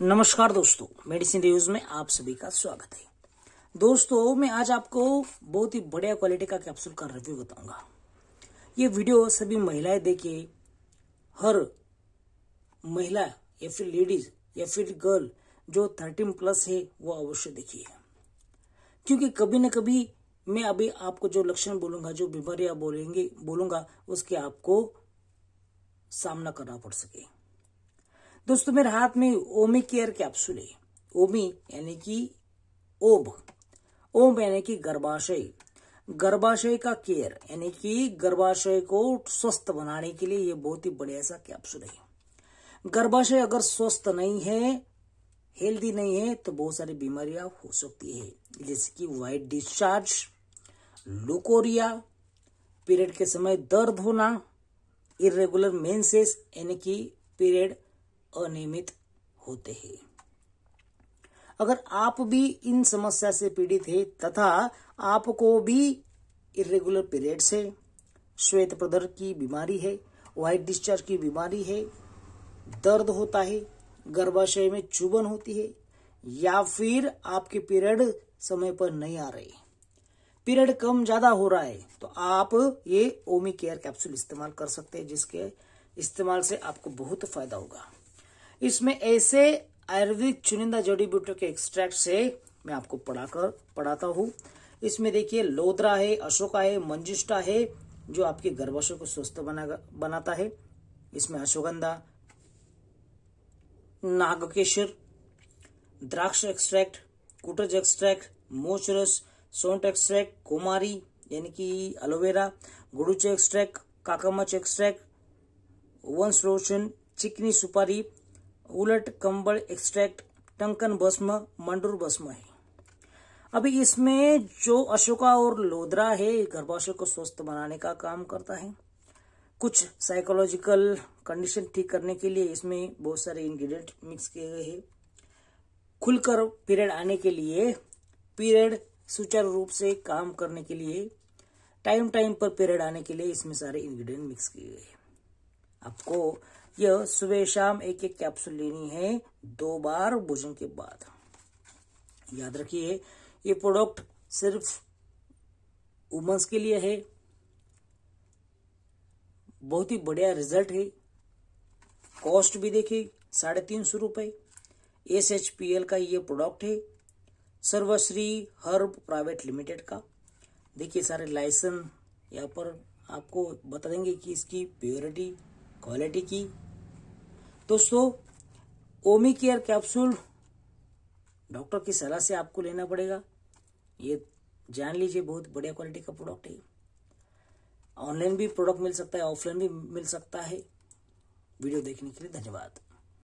नमस्कार दोस्तों medicine reviews में आप सभी का स्वागत है दोस्तों मैं आज आपको बहुत ही बढ़िया क्वालिटी का कैप्सूल का रिव्यू बताऊंगा ये वीडियो सभी महिलाएं देखिए हर महिला या फिर लेडीज या फिर गर्ल जो थर्टीन प्लस है वो अवश्य देखिए क्योंकि कभी ना कभी मैं अभी आपको जो लक्षण बोलूंगा जो बीमारियां बोलेंगे बोलूंगा उसके आपको सामना करना पड़ सके दोस्तों मेरे हाथ में ओमी केयर कैप्सूल है ओमी यानी कि ओब ओम यानी कि गर्भाशय गर्भाशय का केयर यानी कि गर्भाशय को स्वस्थ बनाने के लिए यह बहुत ही बढ़िया सा कैप्सूल है गर्भाशय अगर स्वस्थ नहीं है हेल्दी नहीं है तो बहुत सारी बीमारियां हो सकती है जैसे कि वाइट डिस्चार्ज लुकोरिया पीरियड के समय दर्द होना इरेगुलर मेन्सेस यानी कि पीरियड अनियमित होते हैं अगर आप भी इन समस्या से पीड़ित है तथा आपको भी इरेगुलर पीरियड्स है श्वेत प्रदर की बीमारी है व्हाइट डिस्चार्ज की बीमारी है दर्द होता है गर्भाशय में चुभन होती है या फिर आपके पीरियड समय पर नहीं आ रहे पीरियड कम ज्यादा हो रहा है तो आप ये ओमी केयर कैप्सूल इस्तेमाल कर सकते हैं जिसके इस्तेमाल से आपको बहुत फायदा होगा इसमें ऐसे आयुर्वेदिक चुनिंदा जड़ी बूटियों के एक्सट्रैक्ट से मैं आपको पढ़ाकर पढ़ाता हूँ इसमें देखिए लोदरा है अशोका है मंजुष्टा है जो आपके गर्भाशय को स्वस्थ बना बनाता है इसमें अश्वगंधा नागकेशर द्राक्ष एक्सट्रैक्ट कुटज एक्सट्रैक्ट मोचरस सोंट एक्सट्रैक्ट कुमारी यानी कि एलोवेरा गुड़ूच एक्सट्रैक्ट काकामच एक्सट्रैक्ट वंश रोशन चिकनी सुपारी उलट कंबल एक्सट्रैक्ट टंकन भस्म मंडूर भस्म है अभी इसमें जो अशोका और लोधरा है गर्भाशय को स्वस्थ बनाने का काम करता है कुछ साइकोलॉजिकल कंडीशन ठीक करने के लिए इसमें बहुत सारे इंग्रेडिएंट मिक्स किए गए हैं खुलकर पीरियड आने के लिए पीरियड सुचारू रूप से काम करने के लिए टाइम टाइम पर पीरियड आने के लिए इसमें सारे इंग्रेडिएंट मिक्स किए गए हैं आपको यह सुबह शाम एक एक कैप्सूल लेनी है दो बार भोजन के बाद याद रखिए ये प्रोडक्ट सिर्फ वुमन्स के लिए है बहुत ही बढ़िया रिजल्ट है कॉस्ट भी देखिए साढ़े तीन सौ रुपये एस एच पी एल का ये प्रोडक्ट है सर्वश्री हर्ब प्राइवेट लिमिटेड का देखिए सारे लाइसेंस यहाँ पर आपको बता देंगे कि इसकी प्योरिटी क्वालिटी की दोस्तों ओमी केयर कैप्सूल डॉक्टर की सलाह से आपको लेना पड़ेगा ये जान लीजिए बहुत बढ़िया क्वालिटी का प्रोडक्ट है ऑनलाइन भी प्रोडक्ट मिल सकता है ऑफलाइन भी मिल सकता है वीडियो देखने के लिए धन्यवाद